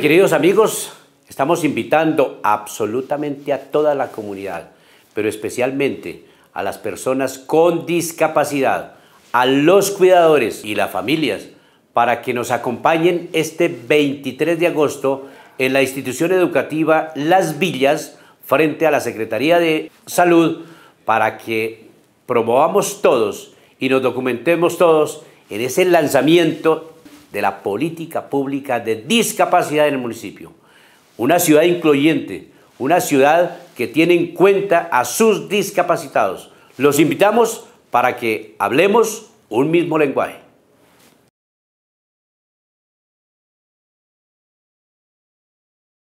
Queridos amigos, estamos invitando absolutamente a toda la comunidad, pero especialmente a las personas con discapacidad, a los cuidadores y las familias, para que nos acompañen este 23 de agosto en la institución educativa Las Villas, frente a la Secretaría de Salud, para que promovamos todos y nos documentemos todos en ese lanzamiento de la política pública de discapacidad en el municipio. Una ciudad incluyente, una ciudad que tiene en cuenta a sus discapacitados. Los invitamos para que hablemos un mismo lenguaje.